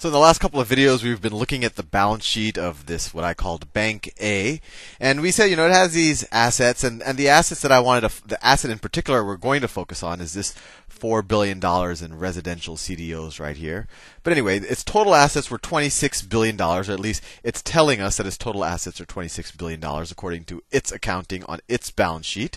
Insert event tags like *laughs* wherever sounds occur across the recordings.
So in the last couple of videos, we've been looking at the balance sheet of this, what I called Bank A. And we said, you know, it has these assets, and, and the assets that I wanted to, the asset in particular we're going to focus on is this $4 billion in residential CDOs right here. But anyway, its total assets were $26 billion, or at least it's telling us that its total assets are $26 billion according to its accounting on its balance sheet.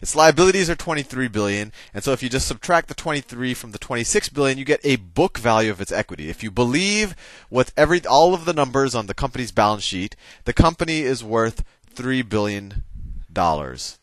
Its liabilities are 23 billion, and so if you just subtract the 23 from the 26 billion, you get a book value of its equity. If you believe leave with every all of the numbers on the company's balance sheet, the company is worth three billion dollars.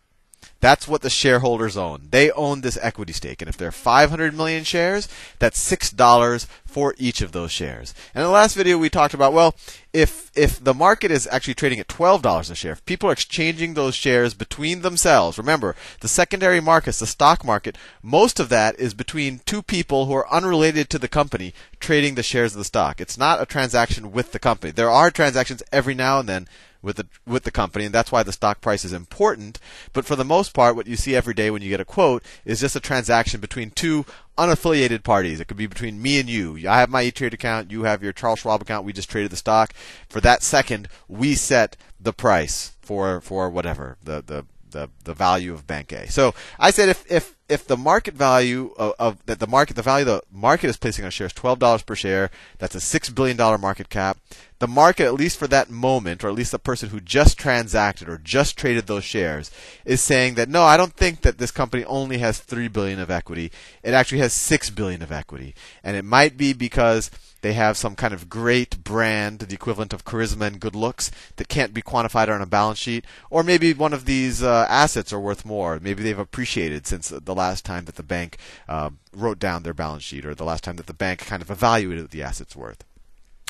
That's what the shareholders own. They own this equity stake, and if there are 500 million shares, that's six dollars for each of those shares. And in the last video we talked about, well, if if the market is actually trading at $12 a share, if people are exchanging those shares between themselves, remember, the secondary markets, the stock market, most of that is between two people who are unrelated to the company trading the shares of the stock. It's not a transaction with the company. There are transactions every now and then with the with the company, and that's why the stock price is important. But for the most part, what you see every day when you get a quote is just a transaction between two unaffiliated parties. It could be between me and you. I have my E-Trade account. You have your Charles Schwab account. We just traded the stock. For that second, we set the price for for whatever the the the, the value of bank A. So I said if if if the market value of, of that the market the value the market is placing on shares twelve dollars per share. That's a six billion dollar market cap the market, at least for that moment, or at least the person who just transacted or just traded those shares, is saying that no, I don't think that this company only has three billion of equity. It actually has six billion of equity, and it might be because they have some kind of great brand, the equivalent of charisma and good looks, that can't be quantified on a balance sheet. Or maybe one of these uh, assets are worth more. Maybe they've appreciated since the last time that the bank uh, wrote down their balance sheet or the last time that the bank kind of evaluated what the asset's worth.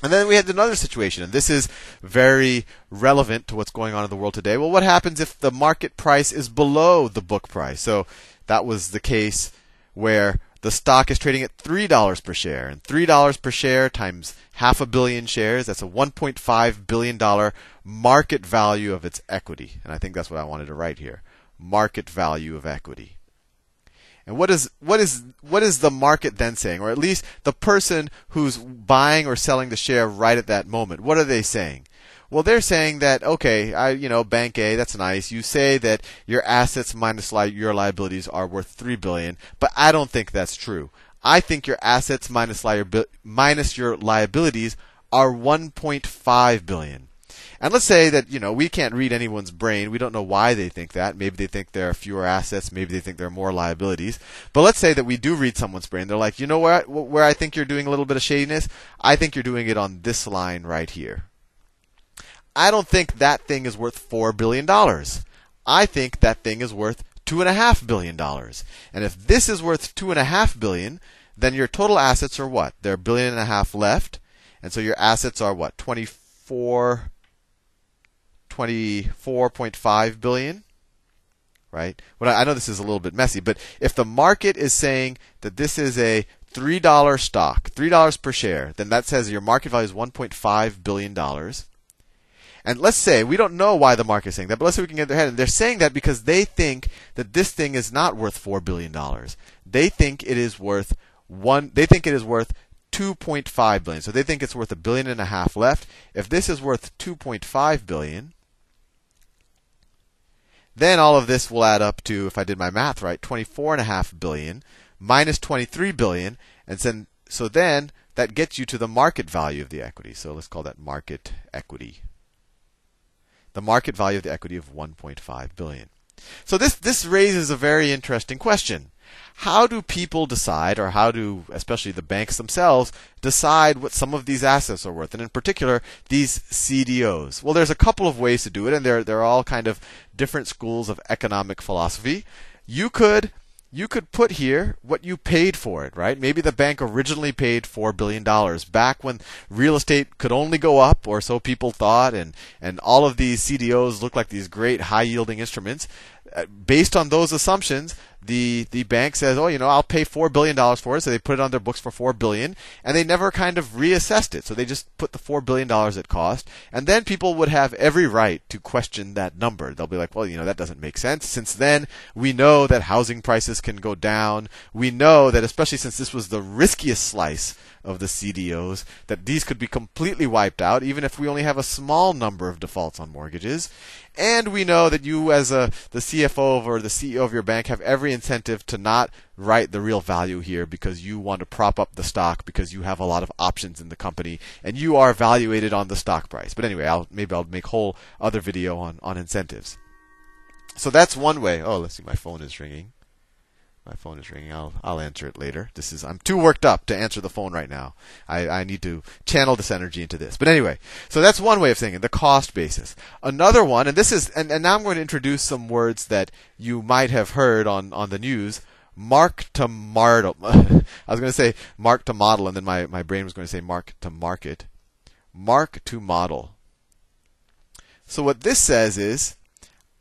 And then we had another situation, and this is very relevant to what's going on in the world today. Well, what happens if the market price is below the book price? So that was the case where the stock is trading at $3 per share, and $3 per share times half a billion shares, that's a $1.5 billion market value of its equity. And I think that's what I wanted to write here market value of equity. And what is what is what is the market then saying, or at least the person who's buying or selling the share right at that moment? What are they saying? Well, they're saying that okay, I you know bank A, that's nice. You say that your assets minus li- your liabilities are worth three billion, but I don't think that's true. I think your assets minus, minus your liabilities are 1.5 billion. And let's say that, you know, we can't read anyone's brain. We don't know why they think that. Maybe they think there are fewer assets. Maybe they think there are more liabilities. But let's say that we do read someone's brain. They're like, you know where, where I think you're doing a little bit of shadiness? I think you're doing it on this line right here. I don't think that thing is worth $4 billion. I think that thing is worth $2.5 billion. And if this is worth $2.5 billion, then your total assets are what? They're a billion and a half left. And so your assets are what? 24 24.5 billion, right? Well, I know this is a little bit messy, but if the market is saying that this is a $3 stock, $3 per share, then that says your market value is $1.5 billion. And let's say we don't know why the market is saying that, but let's say we can get their head. And they're saying that because they think that this thing is not worth $4 billion. They think it is worth one, they think it is worth 2.5 billion. So they think it's worth a billion and a half left. If this is worth 2.5 billion, then all of this will add up to, if I did my math right, 24.5 billion minus 23 billion, and then so then that gets you to the market value of the equity. So let's call that market equity. The market value of the equity of 1.5 billion. So this this raises a very interesting question. How do people decide, or how do especially the banks themselves decide what some of these assets are worth, and in particular these CDOs? Well, there's a couple of ways to do it, and they're they're all kind of different schools of economic philosophy. You could you could put here what you paid for it, right? Maybe the bank originally paid $4 billion back when real estate could only go up, or so people thought, and, and all of these CDOs looked like these great high yielding instruments. Uh, based on those assumptions, the the bank says, "Oh, you know, I'll pay four billion dollars for it." So they put it on their books for four billion, and they never kind of reassessed it. So they just put the four billion dollars it cost, and then people would have every right to question that number. They'll be like, "Well, you know, that doesn't make sense." Since then, we know that housing prices can go down. We know that, especially since this was the riskiest slice of the CDOs, that these could be completely wiped out, even if we only have a small number of defaults on mortgages. And we know that you, as a, the CFO or the CEO of your bank, have every incentive to not write the real value here because you want to prop up the stock because you have a lot of options in the company and you are evaluated on the stock price. But anyway, I'll, maybe I'll make whole other video on, on incentives. So that's one way. Oh, let's see, my phone is ringing. My phone is ringing. I'll I'll answer it later. This is I'm too worked up to answer the phone right now. I, I need to channel this energy into this. But anyway, so that's one way of thinking, the cost basis. Another one, and this is and, and now I'm going to introduce some words that you might have heard on, on the news. Mark to model. *laughs* I was going to say mark to model, and then my, my brain was going to say mark to market. Mark to model. So what this says is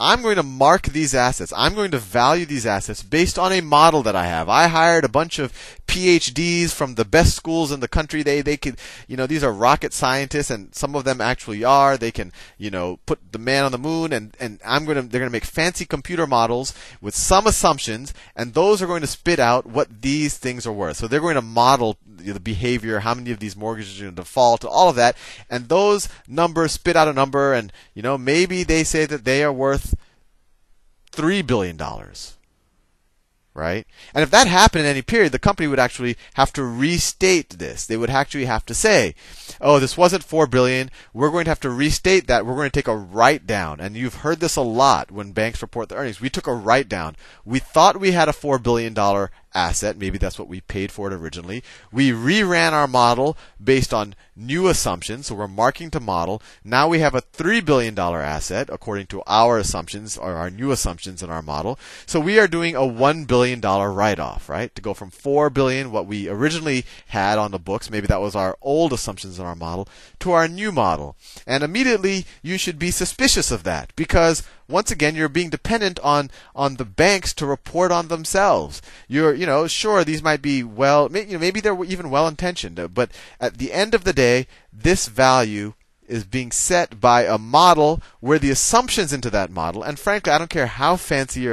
I'm going to mark these assets. I'm going to value these assets based on a model that I have. I hired a bunch of PhDs from the best schools in the country. They they could, you know, these are rocket scientists and some of them actually are. They can, you know, put the man on the moon and and I'm going to they're going to make fancy computer models with some assumptions and those are going to spit out what these things are worth. So they're going to model the behavior, how many of these mortgages are going to default, all of that. And those numbers spit out a number and, you know, maybe they say that they are worth three billion dollars. Right? And if that happened in any period, the company would actually have to restate this. They would actually have to say, "Oh, this wasn't four billion. We're going to have to restate that. We're going to take a write down." And you've heard this a lot when banks report their earnings. We took a write down. We thought we had a four billion dollar asset. Maybe that's what we paid for it originally. We reran our model based on new assumptions, so we're marking to model. Now we have a $3 billion asset according to our assumptions or our new assumptions in our model. So we are doing a $1 billion write off, right? To go from $4 billion, what we originally had on the books, maybe that was our old assumptions in our model, to our new model. And immediately you should be suspicious of that because once again, you're being dependent on on the banks to report on themselves. You're, you know, sure these might be well, you know, maybe they're even well intentioned, but at the end of the day, this value is being set by a model where the assumptions into that model, and frankly, I don't care how fancy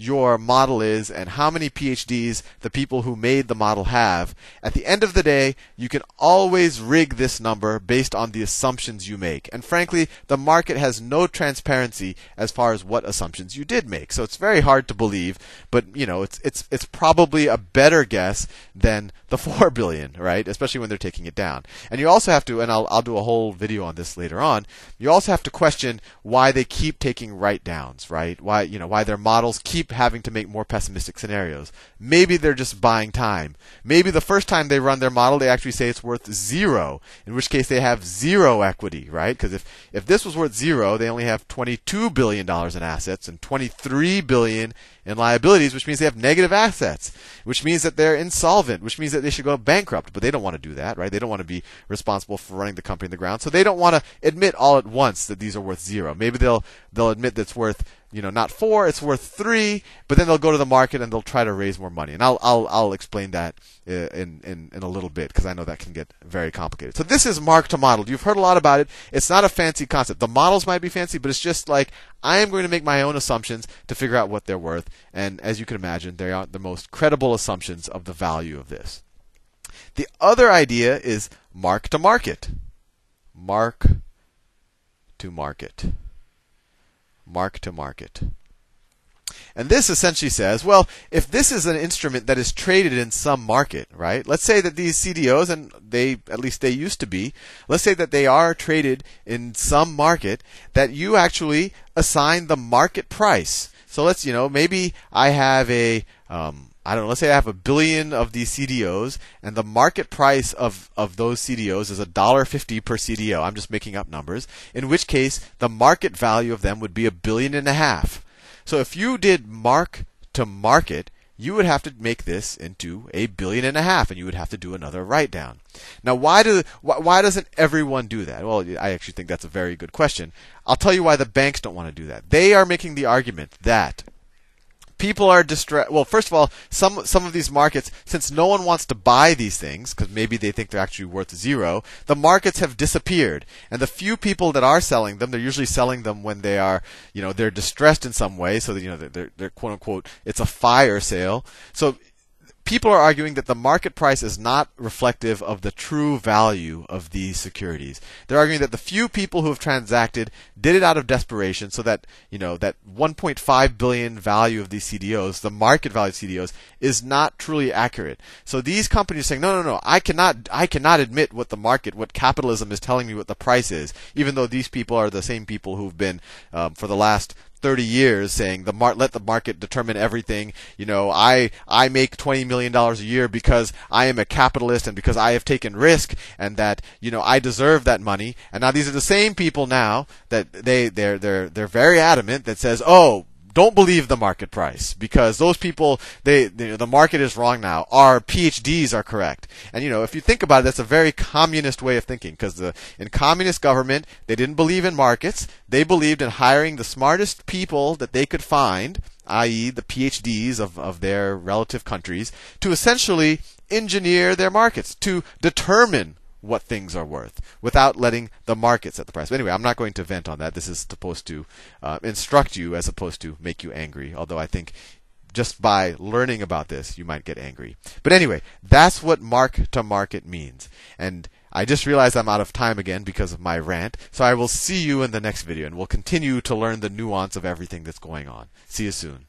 your model is and how many PhDs the people who made the model have, at the end of the day, you can always rig this number based on the assumptions you make. And frankly, the market has no transparency as far as what assumptions you did make. So it's very hard to believe, but you know, it's it's it's probably a better guess than the *laughs* 4 billion, right? Especially when they're taking it down. And you also have to and I'll I'll do a whole video on this later on. You also have to question why they keep taking write downs, right? Why, you know, why their models keep keep having to make more pessimistic scenarios. Maybe they're just buying time. Maybe the first time they run their model, they actually say it's worth zero, in which case they have zero equity, right? Because if, if this was worth zero, they only have $22 billion in assets and $23 billion and liabilities, which means they have negative assets, which means that they're insolvent, which means that they should go bankrupt. But they don't want to do that, right? They don't want to be responsible for running the company in the ground. So they don't want to admit all at once that these are worth zero. Maybe they'll they'll admit it's worth you know not four, it's worth three. But then they'll go to the market and they'll try to raise more money. And I'll I'll, I'll explain that uh, in in, in a little bit because I know that can get very complicated. So this is mark to model. You've heard a lot about it. It's not a fancy concept. The models might be fancy, but it's just like I am going to make my own assumptions to figure out what they're worth. And as you can imagine, they are not the most credible assumptions of the value of this. The other idea is mark to market. Mark to market. Mark to market. And this essentially says, well, if this is an instrument that is traded in some market, right? Let's say that these CDOs, and they, at least they used to be, let's say that they are traded in some market, that you actually assign the market price. So let's, you know, maybe I have a, um, I don't know, let's say I have a billion of these CDOs, and the market price of, of those CDOs is $1.50 per CDO. I'm just making up numbers. In which case, the market value of them would be a billion and a half. So if you did mark to market, you would have to make this into a billion and a half, and you would have to do another write down. Now, why do why, why, doesn't everyone do that? Well, I actually think that's a very good question. I'll tell you why the banks don't want to do that. They are making the argument that people are distressed. Well, first of all, some some of these markets, since no one wants to buy these things because maybe they think they're actually worth zero, the markets have disappeared, and the few people that are selling them, they're usually selling them when they are, you know, they're distressed in some way, so that you know they're, they're, they're quote unquote it's a fire sale. So people are arguing that the market price is not reflective of the true value of these securities. They're arguing that the few people who have transacted did it out of desperation so that, you know, that 1.5 billion value of these CDOs, the market value of CDOs is not truly accurate. So these companies are saying, "No, no, no, I cannot I cannot admit what the market, what capitalism is telling me what the price is, even though these people are the same people who've been um, for the last 30 years saying the mar- let the market determine everything. You know, I, I make $20 million a year because I am a capitalist and because I have taken risk and that, you know, I deserve that money. And now these are the same people now that they, they're, they're, they're very adamant that says, oh, don't believe the market price because those people they, they, the market is wrong now our phds are correct and you know if you think about it that's a very communist way of thinking because the in communist government they didn't believe in markets they believed in hiring the smartest people that they could find i.e. the phds of, of their relative countries to essentially engineer their markets to determine what things are worth without letting the market set the price. But anyway, I'm not going to vent on that. This is supposed to uh, instruct you as opposed to make you angry, although I think just by learning about this, you might get angry. But anyway, that's what mark to market means. And I just realized I'm out of time again because of my rant, so I will see you in the next video and we'll continue to learn the nuance of everything that's going on. See you soon.